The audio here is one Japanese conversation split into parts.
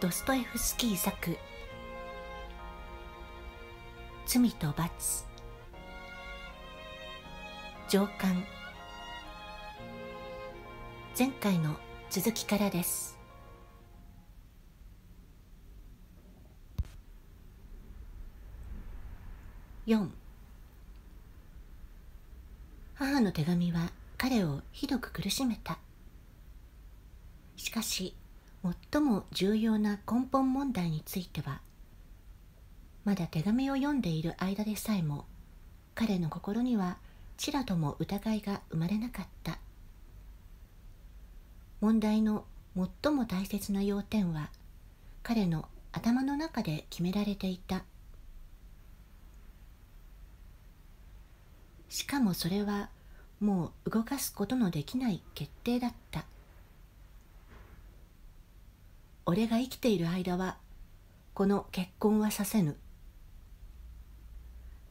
ドストエフスキー作「罪と罰」上巻前回の続きからです4母の手紙は彼をひどく苦しめたしかし最も重要な根本問題についてはまだ手紙を読んでいる間でさえも彼の心にはちらとも疑いが生まれなかった問題の最も大切な要点は彼の頭の中で決められていたしかもそれはもう動かすことのできない決定だった「俺が生きている間はこの結婚はさせぬ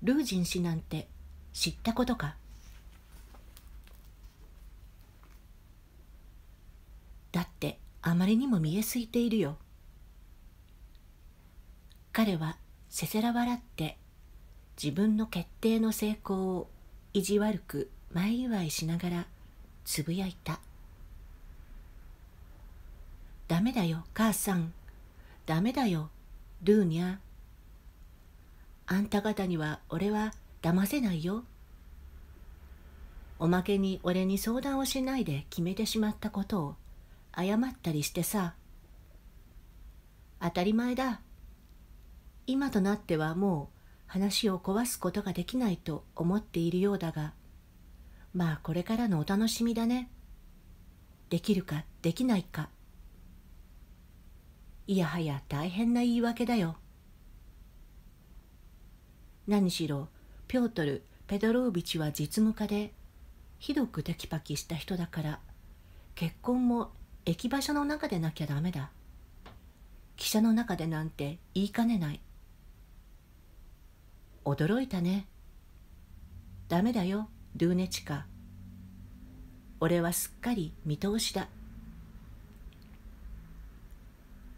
ルージン氏なんて知ったことかだってあまりにも見えすいているよ彼はせせら笑って自分の決定の成功を意地悪く前祝いしながらつぶやいた「ダメだよ、母さん。ダメだよ、ルーニャ。あんた方には俺は騙せないよ。おまけに俺に相談をしないで決めてしまったことを謝ったりしてさ。当たり前だ。今となってはもう話を壊すことができないと思っているようだが、まあこれからのお楽しみだね。できるかできないか。いやはや大変な言い訳だよ何しろピョートル・ペドロービチは実務家でひどくテキパキした人だから結婚も駅馬車の中でなきゃダメだ汽車の中でなんて言いかねない驚いたねダメだよドゥーネチカ俺はすっかり見通しだ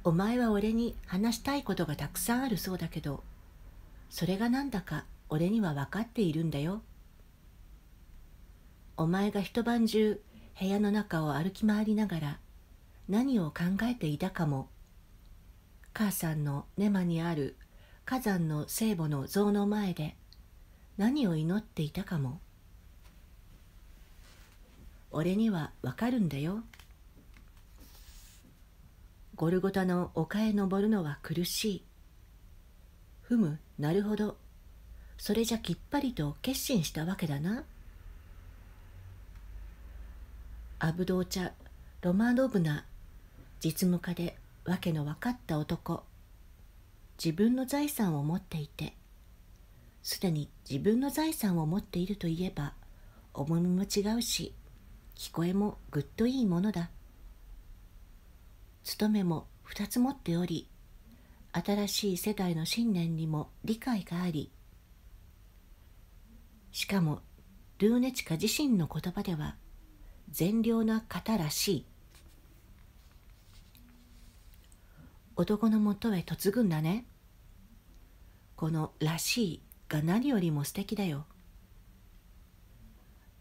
お前は俺に話したいことがたくさんあるそうだけど、それがなんだか俺には分かっているんだよ。お前が一晩中部屋の中を歩き回りながら何を考えていたかも。母さんの根間にある火山の聖母の像の前で何を祈っていたかも。俺にはわかるんだよ。ゴルゴタの丘へ登るのは苦しい。ふむ、なるほど。それじゃきっぱりと決心したわけだな。アブドーチャ・ロマノブナ、実務家でわけの分かった男。自分の財産を持っていて、すでに自分の財産を持っているといえば、重みも違うし、聞こえもぐっといいものだ。務めも2つ持っており新しい世代の信念にも理解がありしかもルーネチカ自身の言葉では善良な方らしい男のもとへ嫁ぐんだねこの「らしい」が何よりも素敵だよ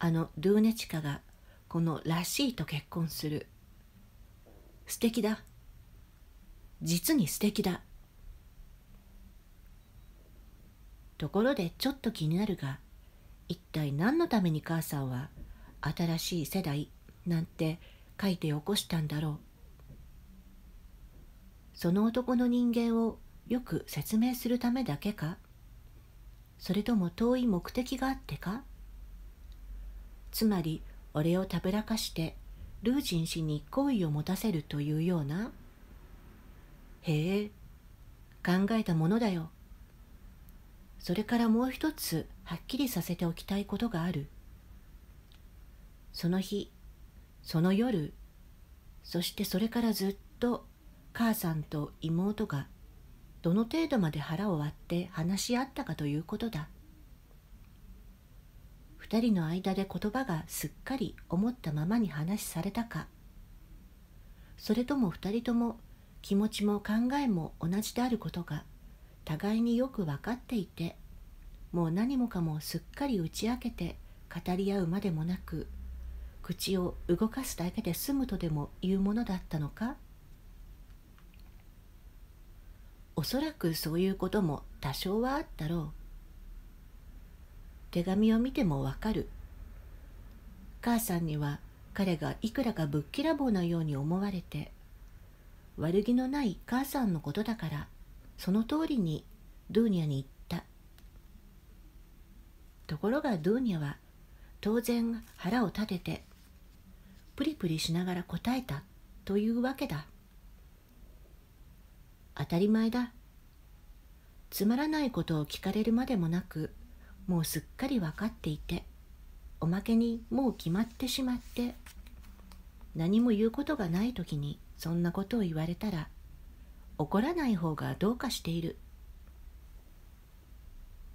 あのルーネチカがこの「らしい」と結婚する素敵だ実に素敵だところでちょっと気になるが一体何のために母さんは新しい世代なんて書いて起こしたんだろうその男の人間をよく説明するためだけかそれとも遠い目的があってかつまり俺をたぶらかしてルージン氏に好意を持たせるというようなへえ考えたものだよそれからもう一つはっきりさせておきたいことがあるその日その夜そしてそれからずっと母さんと妹がどの程度まで腹を割って話し合ったかということだ二人の間で言葉がすっかり思ったままに話されたかそれとも二人とも気持ちも考えも同じであることが互いによく分かっていてもう何もかもすっかり打ち明けて語り合うまでもなく口を動かすだけで済むとでもいうものだったのかおそらくそういうことも多少はあったろう手紙を見てもわかる母さんには彼がいくらかぶっきらぼうなように思われて悪気のない母さんのことだからその通りにドゥーニャに言ったところがドゥーニャは当然腹を立ててプリプリしながら答えたというわけだ当たり前だつまらないことを聞かれるまでもなくもうすっかり分かっていておまけにもう決まってしまって何も言うことがない時にそんなことを言われたら怒らない方がどうかしている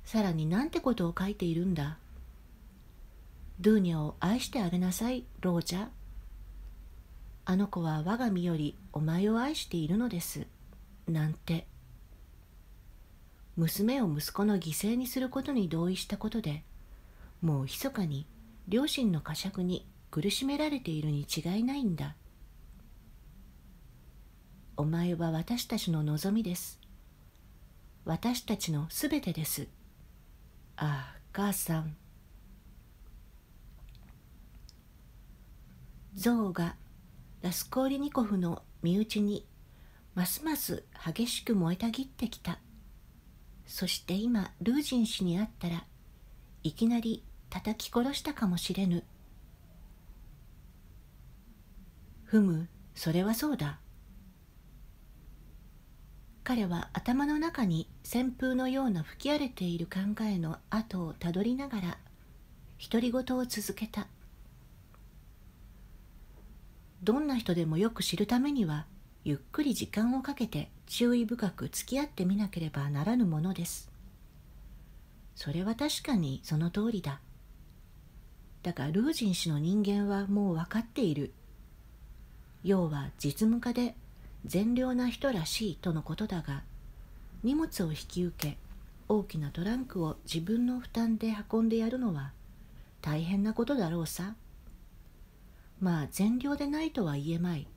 さらになんてことを書いているんだドゥーニャを愛してあげなさいロージャあの子は我が身よりお前を愛しているのですなんて娘を息子の犠牲にすることに同意したことでもう密かに両親の呵責に苦しめられているに違いないんだお前は私たちの望みです私たちのすべてですああ母さん象がラスコーリニコフの身内にますます激しく燃えたぎってきたそして今ルージン氏に会ったらいきなり叩き殺したかもしれぬふむそれはそうだ彼は頭の中に旋風のような吹き荒れている考えの後をたどりながら独り言を続けたどんな人でもよく知るためにはゆっくり時間をかけて注意深く付き合ってみなければならぬものです。それは確かにその通りだ。だがルージン氏の人間はもう分かっている。要は実務家で善良な人らしいとのことだが、荷物を引き受け、大きなトランクを自分の負担で運んでやるのは大変なことだろうさ。まあ善良でないとは言えまい。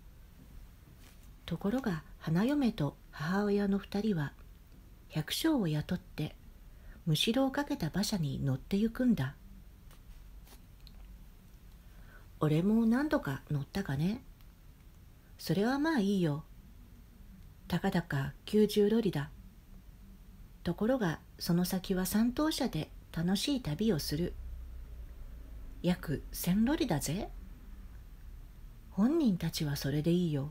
ところが花嫁と母親の2人は百姓を雇ってむしろをかけた馬車に乗ってゆくんだ俺も何度か乗ったかねそれはまあいいよたかだか九十ロリだところがその先は三等車で楽しい旅をする約千ロリだぜ本人たちはそれでいいよ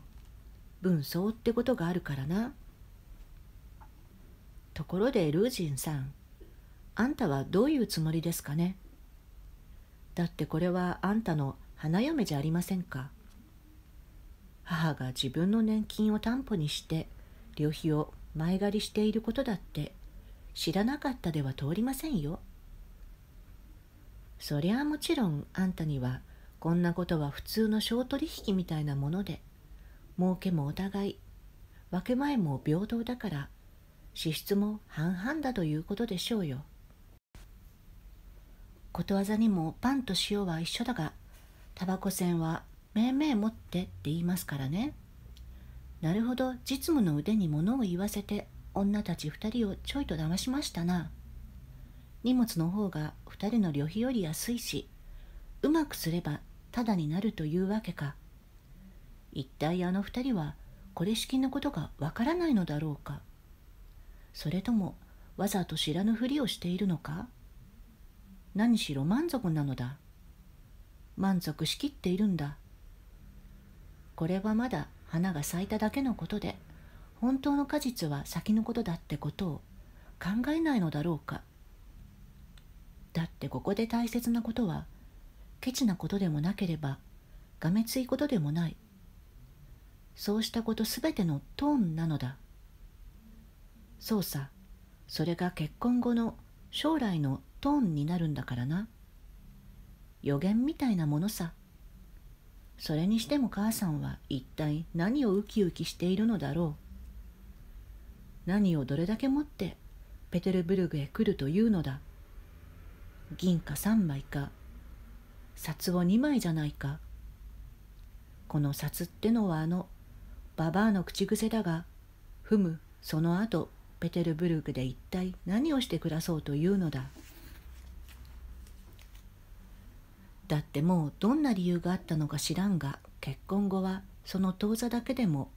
分相ってことがあるからな。ところでルージンさん、あんたはどういうつもりですかねだってこれはあんたの花嫁じゃありませんか。母が自分の年金を担保にして旅費を前借りしていることだって知らなかったでは通りませんよ。そりゃあもちろんあんたにはこんなことは普通の小取引みたいなもので儲けもお互い分け前も平等だから支出も半々だということでしょうよことわざにもパンと塩は一緒だがタバコ銭はめいめい持ってって言いますからねなるほど実務の腕に物を言わせて女たち2人をちょいと騙しましたな荷物の方が2人の旅費より安いしうまくすればタダになるというわけか一体あの二人はこれしきのことがわからないのだろうかそれともわざと知らぬふりをしているのか何しろ満足なのだ満足しきっているんだこれはまだ花が咲いただけのことで本当の果実は先のことだってことを考えないのだろうかだってここで大切なことはケチなことでもなければがめついことでもないそうしたことすべてのトーンなのだそうさそれが結婚後の将来のトーンになるんだからな予言みたいなものさそれにしても母さんは一体何をウキウキしているのだろう何をどれだけ持ってペテルブルグへ来るというのだ銀貨3枚か札を2枚じゃないかこの札ってのはあのババアの口癖だがふむその後ペテルブルクで一体何をして暮らそうというのだだってもうどんな理由があったのか知らんが結婚後はその当座だけでも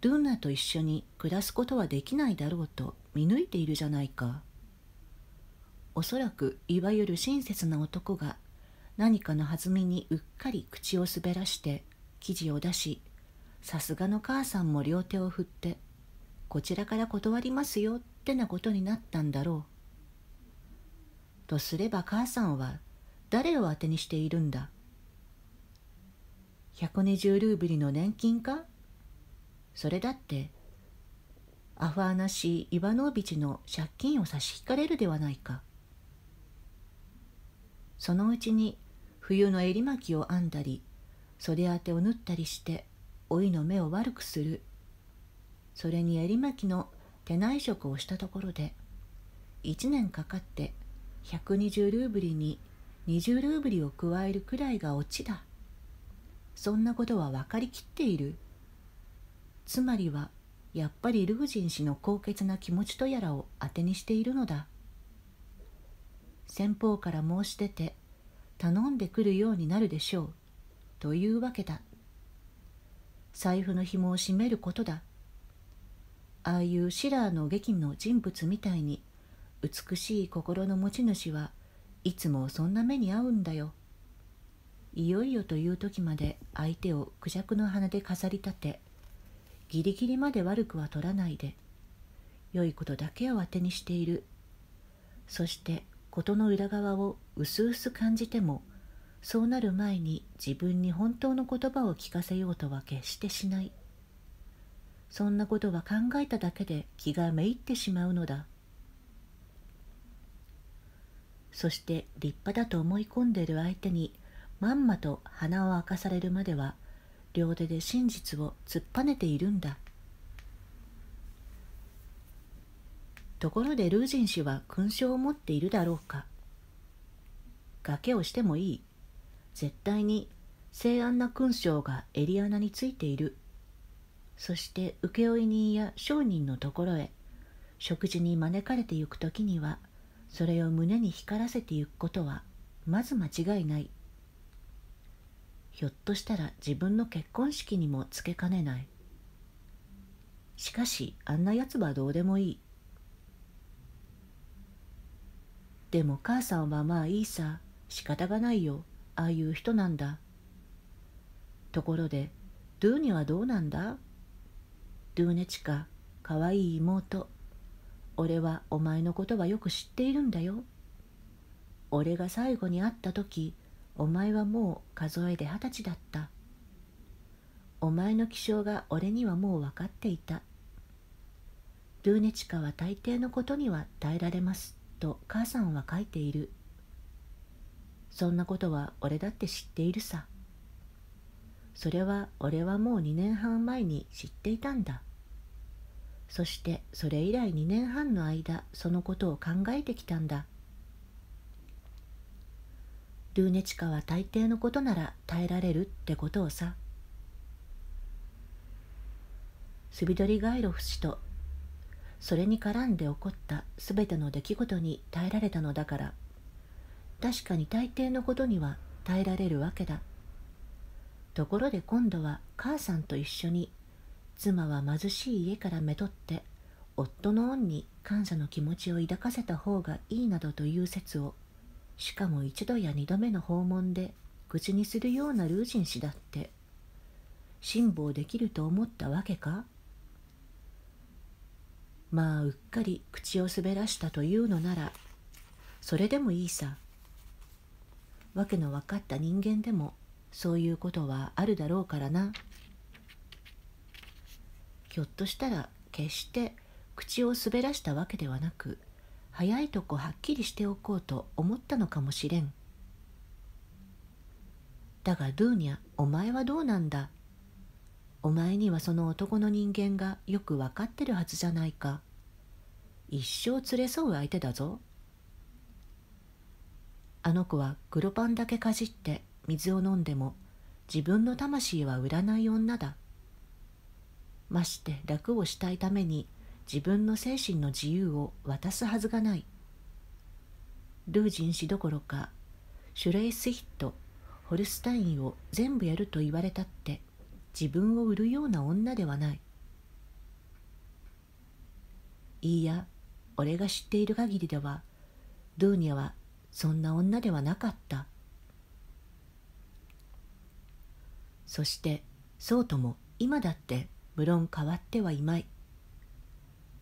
ドゥンナと一緒に暮らすことはできないだろうと見抜いているじゃないかおそらくいわゆる親切な男が何かの弾みにうっかり口を滑らして記事を出しさすがの母さんも両手を振ってこちらから断りますよってなことになったんだろうとすれば母さんは誰を当てにしているんだ120ルーブリの年金かそれだってアファーナシー・イバノービチの借金を差し引かれるではないかそのうちに冬の襟巻きを編んだり袖当てを縫ったりして老いの目を悪くするそれに襟巻きの手内職をしたところで1年かかって120ルーブリに20ルーブリを加えるくらいがオチだそんなことは分かりきっているつまりはやっぱりルージン氏の高潔な気持ちとやらを当てにしているのだ先方から申し出て頼んでくるようになるでしょうというわけだ財布の紐を締めることだああいうシラーの劇の人物みたいに美しい心の持ち主はいつもそんな目に遭うんだよいよいよという時まで相手をクジャクの鼻で飾り立てギリギリまで悪くは取らないで良いことだけを当てにしているそして事の裏側を薄々感じてもそうなる前に自分に本当の言葉を聞かせようとは決してしないそんなことは考えただけで気がめいってしまうのだそして立派だと思い込んでいる相手にまんまと鼻を明かされるまでは両手で真実を突っぱねているんだところでルージン氏は勲章を持っているだろうか崖をしてもいい絶対に聖安な勲章がエリアナについているそして請負人や商人のところへ食事に招かれてゆく時にはそれを胸に光らせてゆくことはまず間違いないひょっとしたら自分の結婚式にもつけかねないしかしあんなやつはどうでもいいでも母さんはまあいいさ仕方がないよああいう人なんだところでドゥーニはどうなんだドゥーネチカかわいい妹俺はお前のことはよく知っているんだよ俺が最後に会った時お前はもう数えで二十歳だったお前の気性が俺にはもう分かっていたドゥーネチカは大抵のことには耐えられますと母さんは書いているそんなことは俺だって知っているさ。それは俺はもう2年半前に知っていたんだ。そしてそれ以来2年半の間そのことを考えてきたんだ。ルーネチカは大抵のことなら耐えられるってことをさ。スビドリガイロフ氏とそれに絡んで起こったすべての出来事に耐えられたのだから確かに大抵のことには耐えられるわけだところで今度は母さんと一緒に妻は貧しい家からめとって夫の恩に感謝の気持ちを抱かせた方がいいなどという説をしかも一度や二度目の訪問で口にするようなルージン氏だって辛抱できると思ったわけかまあうっかり口を滑らしたというのならそれでもいいさわけの分かった人間でもそういうことはあるだろうからなひょっとしたら決して口を滑らしたわけではなく早いとこはっきりしておこうと思ったのかもしれんだがドゥーニャお前はどうなんだお前にはその男の人間がよく分かってるはずじゃないか一生連れ添う相手だぞあの子は黒パンだけかじって水を飲んでも自分の魂は売らない女だまして楽をしたいために自分の精神の自由を渡すはずがないルージン氏どころかシュレイスヒットホルスタインを全部やると言われたって自分を売るような女ではないいいや俺が知っている限りではドゥーニャはそんな女ではなかったそしてそうとも今だって無論変わってはいまい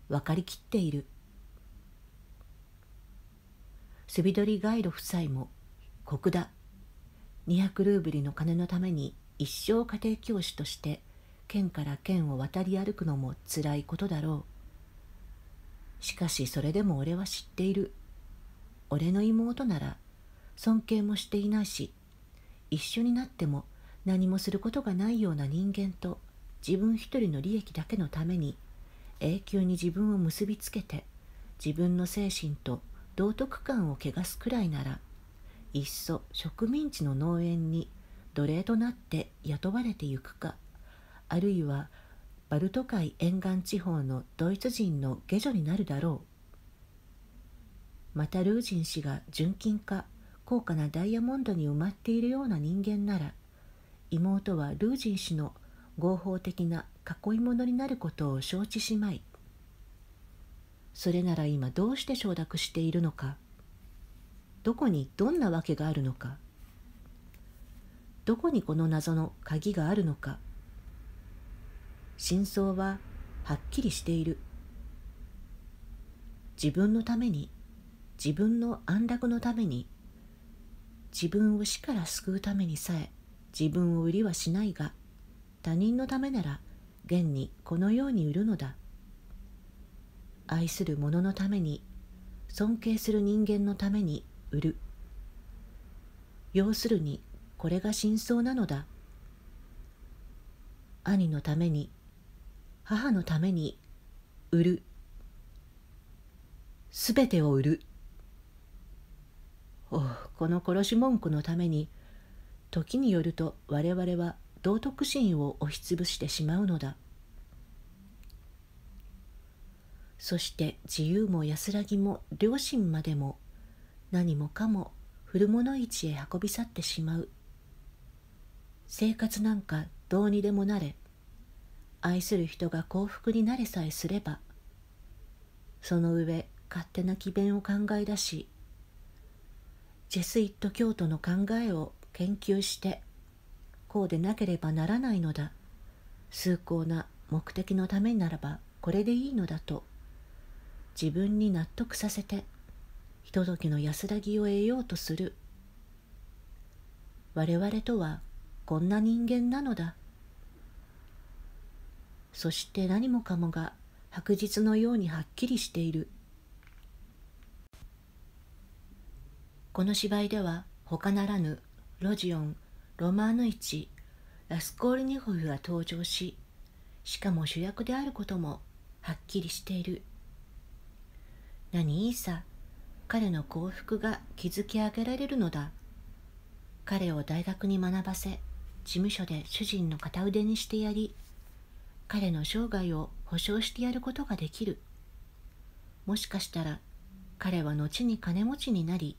分かりきっているスビドリガイロ夫妻も国だ200ルーブリの金のために一生家庭教師として県から県を渡り歩くのもつらいことだろうしかしそれでも俺は知っている俺の妹なら尊敬もしていないし一緒になっても何もすることがないような人間と自分一人の利益だけのために永久に自分を結びつけて自分の精神と道徳観を汚すくらいならいっそ植民地の農園に奴隷となって雇われてゆくかあるいはバルト海沿岸地方のドイツ人の下女になるだろうまたルージン氏が純金か高価なダイヤモンドに埋まっているような人間なら妹はルージン氏の合法的な囲い物になることを承知しまいそれなら今どうして承諾しているのかどこにどんなわけがあるのかどこにこの謎の鍵があるのか真相ははっきりしている自分のために自分の安楽のために自分を死から救うためにさえ自分を売りはしないが他人のためなら現にこのように売るのだ愛する者のために尊敬する人間のために売る要するにこれが真相なのだ兄のために母のために売るすべてを売るこの殺し文句のために時によると我々は道徳心を押しつぶしてしまうのだそして自由も安らぎも良心までも何もかも古物市へ運び去ってしまう生活なんかどうにでもなれ愛する人が幸福になれさえすればその上勝手な詭弁を考え出しジェスイット教徒の考えを研究してこうでなければならないのだ崇高な目的のためならばこれでいいのだと自分に納得させてひとときの安らぎを得ようとする我々とはこんな人間なのだそして何もかもが白日のようにはっきりしているこの芝居では他ならぬロジオンロマーノイチラスコールニホフが登場ししかも主役であることもはっきりしている何いいさ彼の幸福が築き上げられるのだ彼を大学に学ばせ事務所で主人の片腕にしてやり彼の生涯を保証してやることができるもしかしたら彼は後に金持ちになり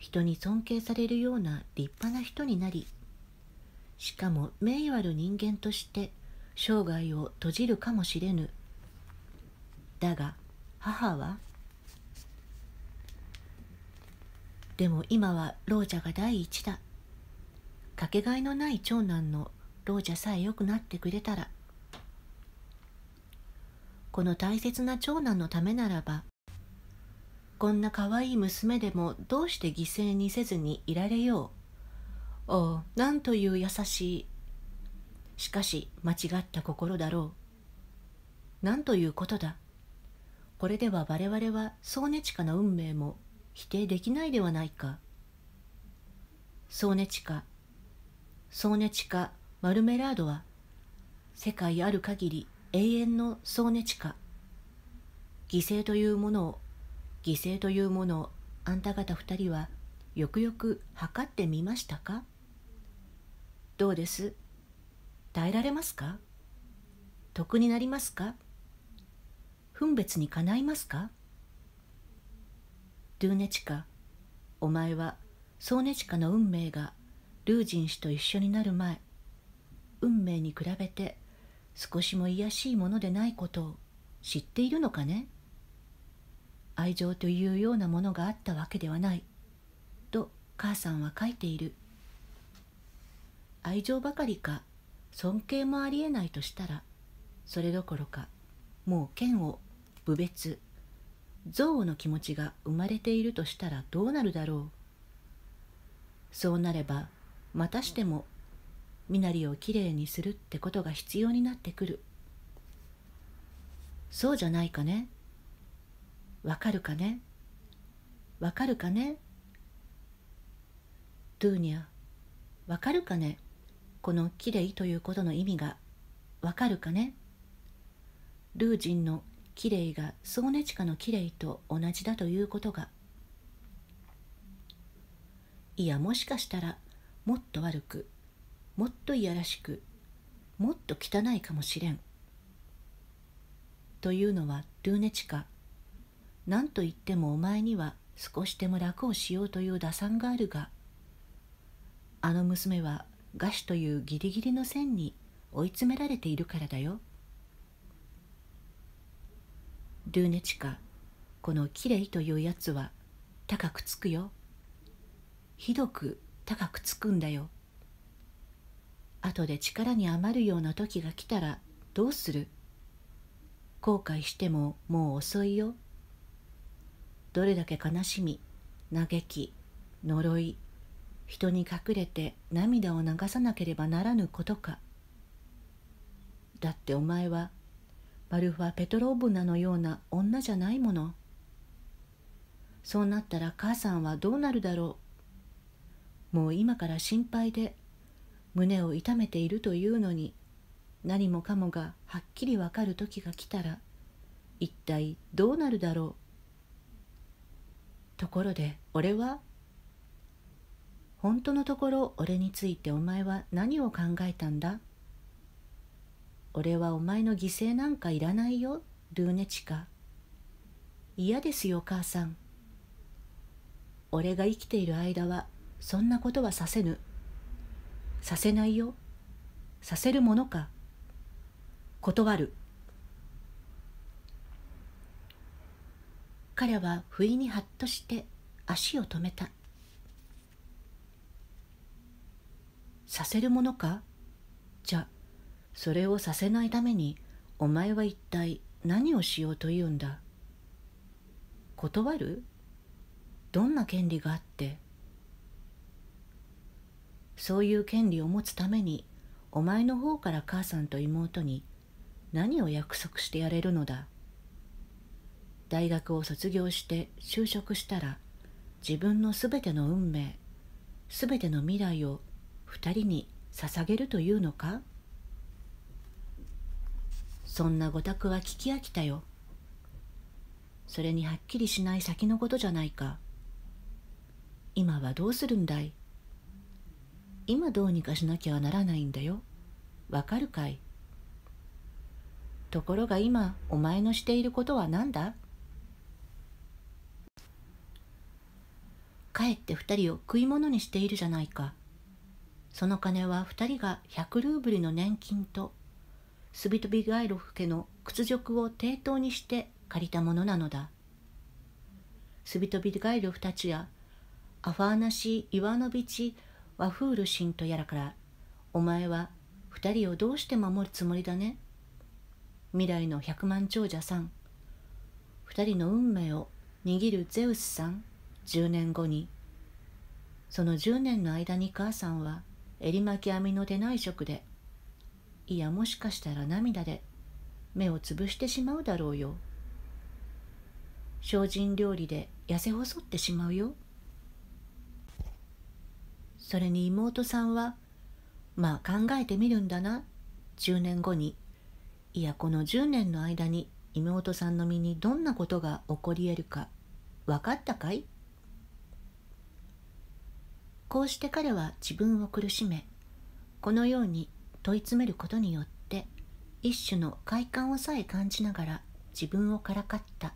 人に尊敬されるような立派な人になりしかも名誉ある人間として生涯を閉じるかもしれぬだが母はでも今は老者が第一だかけがえのない長男の老者さえ良くなってくれたらこの大切な長男のためならばこんな可愛い娘でもどうして犠牲にせずにいられよう。おう、なんという優しい。しかし、間違った心だろう。なんということだ。これでは我々はソーネチカの運命も否定できないではないか。ソーネチカ、ソーネチカ・マルメラードは、世界ある限り永遠のソーネチカ。犠牲というものを犠牲というものをあんた方2人はよくよく測ってみましたかどうです耐えられますか得になりますか分別にかないますかドゥーネチカお前はソーネチカの運命がルージン氏と一緒になる前運命に比べて少しも卑しいものでないことを知っているのかね愛情というようなものがあったわけではないと母さんは書いている愛情ばかりか尊敬もありえないとしたらそれどころかもう剣を侮蔑憎悪の気持ちが生まれているとしたらどうなるだろうそうなればまたしても身なりをきれいにするってことが必要になってくるそうじゃないかねわかるかねわかるかねドゥーニャ、わかるかねこのきれいということの意味がわかるかねルージンのきれいがソーネチカのきれいと同じだということが。いや、もしかしたらもっと悪く、もっといやらしく、もっと汚いかもしれん。というのはルーネチカ何と言ってもお前には少しでも楽をしようという打算があるがあの娘は餓死というギリギリの線に追い詰められているからだよルーネチカこのキレイというやつは高くつくよひどく高くつくんだよ後で力に余るような時が来たらどうする後悔してももう遅いよどれだけ悲しみ嘆き呪い人に隠れて涙を流さなければならぬことかだってお前はマルファ・ペトローブナのような女じゃないものそうなったら母さんはどうなるだろうもう今から心配で胸を痛めているというのに何もかもがはっきりわかる時が来たら一体どうなるだろうところで俺は本当のところ俺についてお前は何を考えたんだ俺はお前の犠牲なんかいらないよルーネチカ嫌ですよ母さん俺が生きている間はそんなことはさせぬさせないよさせるものか断る彼は不意にハッとして足を止めたさせるものかじゃそれをさせないためにお前は一体何をしようというんだ断るどんな権利があってそういう権利を持つためにお前の方から母さんと妹に何を約束してやれるのだ大学を卒業して就職したら自分の全ての運命全ての未来を二人に捧げるというのかそんな五託は聞き飽きたよそれにはっきりしない先のことじゃないか今はどうするんだい今どうにかしなきゃならないんだよわかるかいところが今お前のしていることは何だかえって2人を食い物にしているじゃないかその金は2人が100ルーブルの年金とスビトビガイロフ家の屈辱を抵当にして借りたものなのだスビトビガイロフたちやアファーナシ・イワノビチ・ワフールシンとやらからお前は2人をどうして守るつもりだね未来の百万長者さん2人の運命を握るゼウスさん10年後にその10年の間に母さんは襟巻き網の出ない食でいやもしかしたら涙で目をつぶしてしまうだろうよ精進料理で痩せ細ってしまうよそれに妹さんはまあ考えてみるんだな10年後にいやこの10年の間に妹さんの身にどんなことが起こり得るか分かったかいこうして彼は自分を苦しめこのように問い詰めることによって一種の快感をさえ感じながら自分をからかった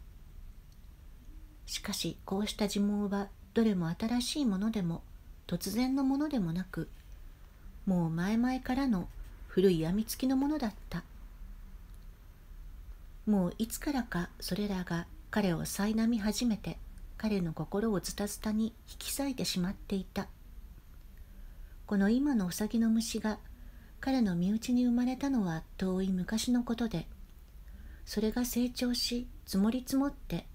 しかしこうした呪文はどれも新しいものでも突然のものでもなくもう前々からの古い病みつきのものだったもういつからかそれらが彼を苛み始めて彼の心をズタズタに引き裂いてしまっていたこの今のウサギの虫が彼の身内に生まれたのは遠い昔のことでそれが成長し積もり積もって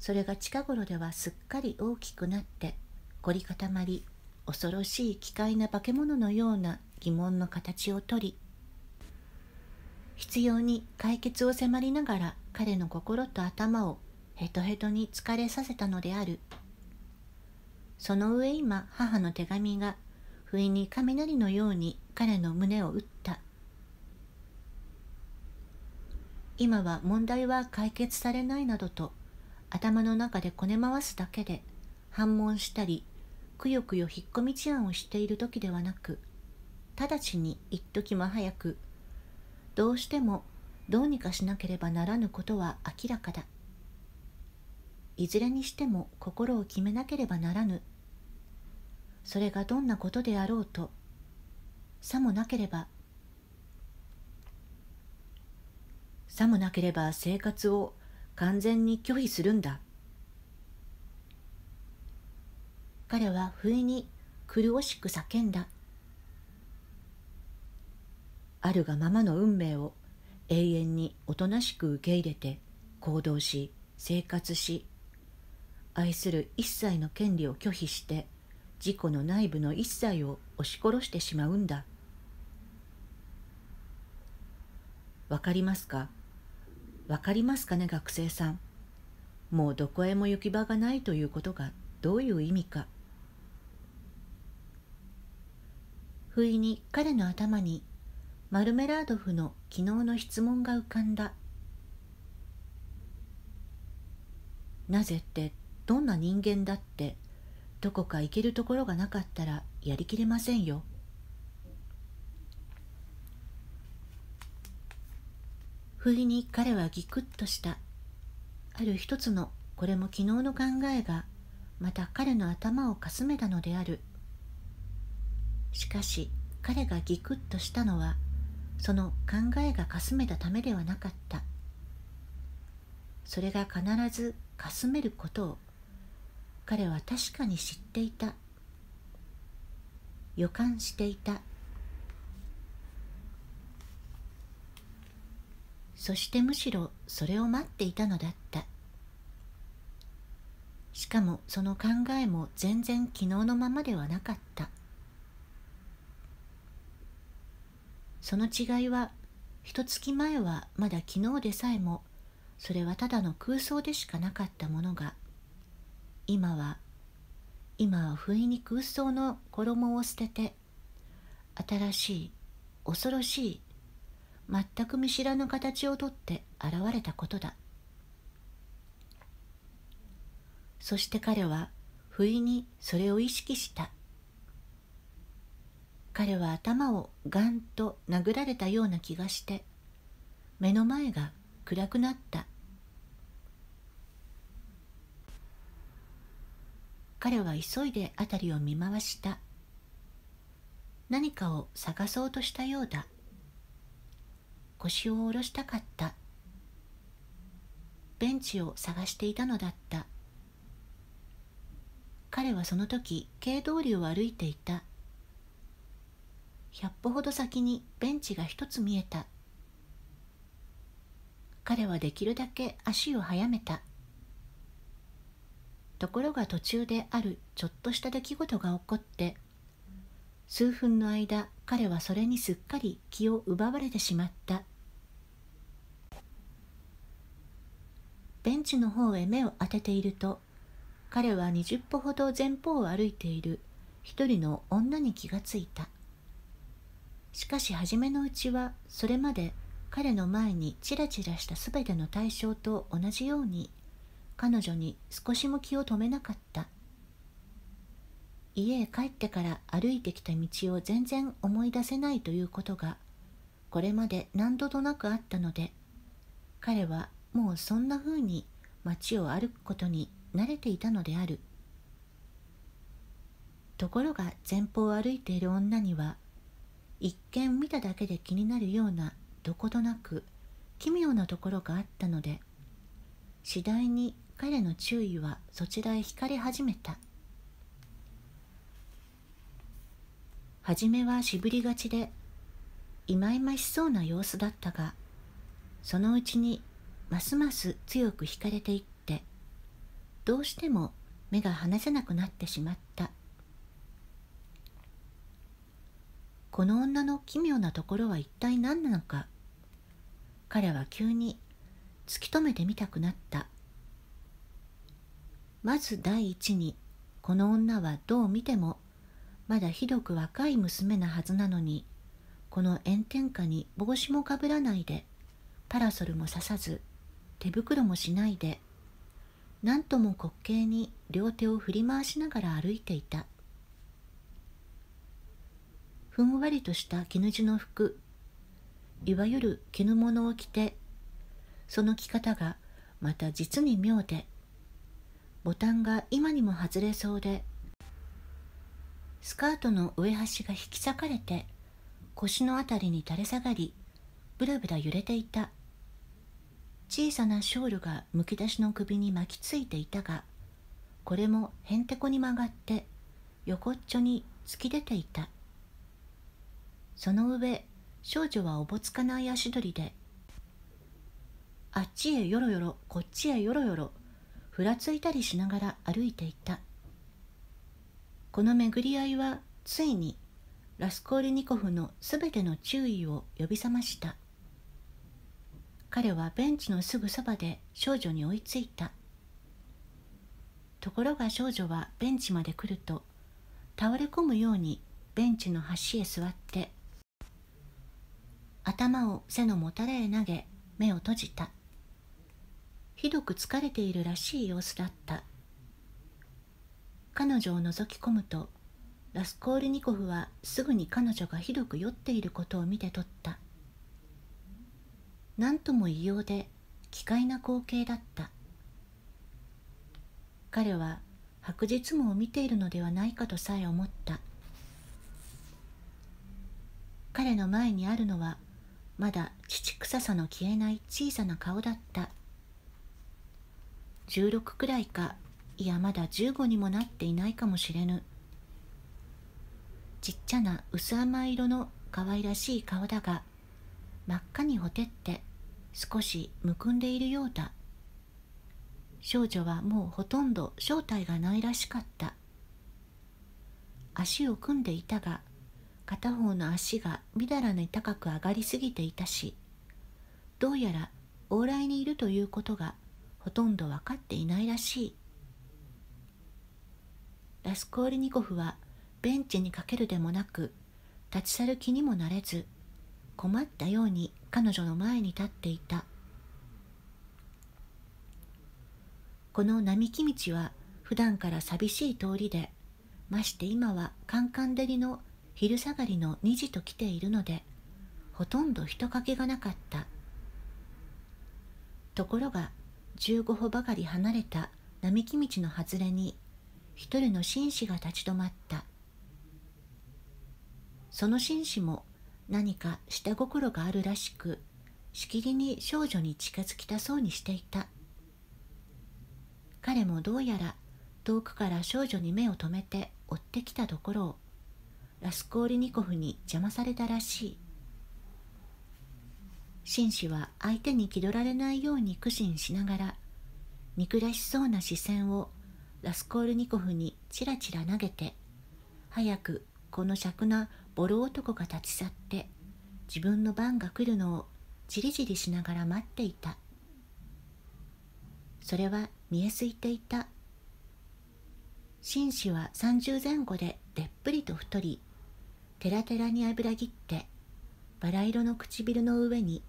それが近頃ではすっかり大きくなって凝り固まり恐ろしい奇怪な化け物のような疑問の形をとり必要に解決を迫りながら彼の心と頭をヘトヘトに疲れさせたのであるその上今母の手紙が不意に雷のように彼の胸を打った今は問題は解決されないなどと頭の中でこね回すだけで反問したりくよくよ引っ込み思案をしている時ではなく直ちに一時も早くどうしてもどうにかしなければならぬことは明らかだいずれにしても心を決めなければならぬそれがどんなことであろうとさもなければさもなければ生活を完全に拒否するんだ彼は不意に苦しく叫んだあるがままの運命を永遠におとなしく受け入れて行動し生活し愛する一切の権利を拒否して自己の内部の一切を押し殺してしまうんだ。わかりますかわかりますかね学生さん。もうどこへも行き場がないということがどういう意味か。不意に彼の頭にマルメラードフの昨日の質問が浮かんだ。なぜってどんな人間だってどこか行けるところがなかったらやりきれませんよ。不意に彼はギクッとした。ある一つのこれも昨日の考えがまた彼の頭をかすめたのである。しかし彼がギクッとしたのはその考えがかすめたためではなかった。それが必ずかすめることを彼は確かに知っていた予感していたそしてむしろそれを待っていたのだったしかもその考えも全然昨日のままではなかったその違いは一月前はまだ昨日でさえもそれはただの空想でしかなかったものが今は今は不意に空想の衣を捨てて新しい恐ろしい全く見知らぬ形をとって現れたことだそして彼は不意にそれを意識した彼は頭をガンと殴られたような気がして目の前が暗くなった彼は急いで辺りを見回した何かを探そうとしたようだ腰を下ろしたかったベンチを探していたのだった彼はその時軽通りを歩いていた100歩ほど先にベンチが一つ見えた彼はできるだけ足を速めたところが途中であるちょっとした出来事が起こって数分の間彼はそれにすっかり気を奪われてしまったベンチの方へ目を当てていると彼は20歩ほど前方を歩いている一人の女に気がついたしかし初めのうちはそれまで彼の前にちらちらした全ての対象と同じように彼女に少しも気を止めなかった家へ帰ってから歩いてきた道を全然思い出せないということがこれまで何度となくあったので彼はもうそんなふうに街を歩くことに慣れていたのであるところが前方を歩いている女には一見見ただけで気になるようなどことなく奇妙なところがあったので次第に彼の注意はそちらへ引かれ始めた初めは渋りがちでいまいましそうな様子だったがそのうちにますます強く惹かれていってどうしても目が離せなくなってしまったこの女の奇妙なところは一体何なのか彼は急に突き止めてみたくなったまず第一にこの女はどう見てもまだひどく若い娘なはずなのにこの炎天下に帽子もかぶらないでパラソルもささず手袋もしないで何とも滑稽に両手を振り回しながら歩いていたふんわりとした絹地の服いわゆる絹物を着てその着方がまた実に妙でボタンが今にも外れそうでスカートの上端が引き裂かれて腰のあたりに垂れ下がりぶらぶら揺れていた小さなショールがむき出しの首に巻きついていたがこれもへんてこに曲がって横っちょに突き出ていたその上少女はおぼつかない足取りであっちへよろよろこっちへよろよろふらついたりしながら歩いていたこの巡り合いはついにラスコールニコフのすべての注意を呼び覚ました彼はベンチのすぐそばで少女に追いついたところが少女はベンチまで来ると倒れ込むようにベンチの端へ座って頭を背のもたれへ投げ目を閉じたひどく疲れているらしい様子だった彼女を覗き込むとラスコールニコフはすぐに彼女がひどく酔っていることを見て取った何とも異様で奇怪な光景だった彼は白日夢を見ているのではないかとさえ思った彼の前にあるのはまだ乳臭さの消えない小さな顔だった16くらいかいやまだ15にもなっていないかもしれぬちっちゃな薄甘い色の可愛らしい顔だが真っ赤にほてって少しむくんでいるようだ少女はもうほとんど正体がないらしかった足を組んでいたが片方の足がみだらに高く上がりすぎていたしどうやら往来にいるということがほとんど分かっていないらしいラスコーリニコフはベンチにかけるでもなく立ち去る気にもなれず困ったように彼女の前に立っていたこの並木道は普段から寂しい通りでまして今はカンカン照りの昼下がりの2時と来ているのでほとんど人影がなかったところが15歩ばかり離れた並木道の外れに一人の紳士が立ち止まったその紳士も何か下心があるらしくしきりに少女に近づきたそうにしていた彼もどうやら遠くから少女に目を留めて追ってきたところをラスコーリニコフに邪魔されたらしい紳士は相手に気取られないように苦心しながら憎らしそうな視線をラスコールニコフにちらちら投げて早くこの尺なボロ男が立ち去って自分の番が来るのをじりじりしながら待っていたそれは見えすいていた紳士は30前後ででっぷりと太りてらてらに油ぎってバラ色の唇の上に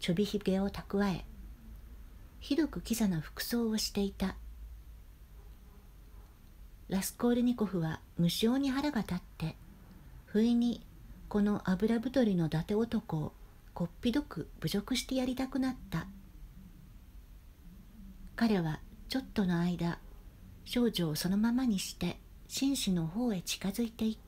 ちょびひげを蓄えひどくキザな服装をしていたラスコールニコフは無性に腹が立って不意にこの油太りの伊達男をこっぴどく侮辱してやりたくなった彼はちょっとの間少女をそのままにして紳士の方へ近づいていった